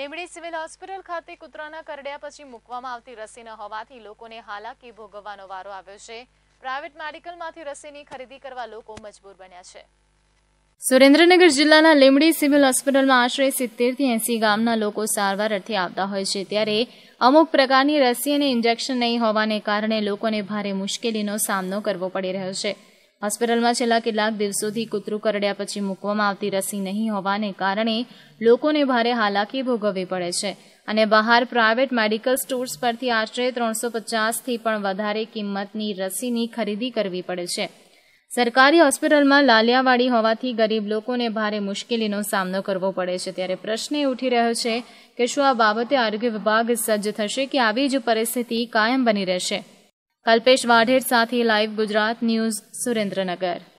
Limbdi civil hospital ખાતે કૂતરાના કરડ્યા પછી મૂકવામાં આવતી રસી ન હોવાથી લોકોને હાલાકી ભોગવવાનો વારો આવ્યો છે પ્રાઇવેટ મેડિકલમાંથી રસીની ખરીદી કરવા લોકો મજબૂર બન્યા છે સુરેન્દ્રનગર જિલ્લાના લીંબડી સિવિલ હોસ્પિટલમાં આશરે સિત્તેરથી એંસી ગામના લોકો સારવાર અર્થે આવતા હોય છે ત્યારે અમુક પ્રકારની રસી અને ઇન્જેક્શન નહીં હોવાને કારણે લોકોને ભારે મુશ્કેલીનો સામનો કરવો પડી રહ્યો છે હોસ્પિટલમાં છેલ્લા કેટલાક દિવસોથી કૂતરું કરડ્યા પછી મૂકવામાં આવતી રસી નહીં હોવાને કારણે લોકોને ભારે હાલાકી ભોગવવી પડે છે અને બહાર પ્રાઇવેટ મેડિકલ સ્ટોર્સ પરથી આશરે ત્રણસો પચાસથી પણ વધારે કિંમતની રસીની ખરીદી કરવી પડે છે સરકારી હોસ્પિટલમાં લાલિયાવાડી હોવાથી ગરીબ લોકોને ભારે મુશ્કેલીનો સામનો કરવો પડે છે ત્યારે પ્રશ્ન એ ઉઠી રહ્યો છે કે શું આ બાબતે આરોગ્ય વિભાગ સજ્જ થશે કે આવી જ પરિસ્થિતિ કાયમ બની રહેશે કલ્પેશ વાઢેર સાથે લાઈવ ગુજરાત ન્યૂઝ સુરેન્દ્રનગર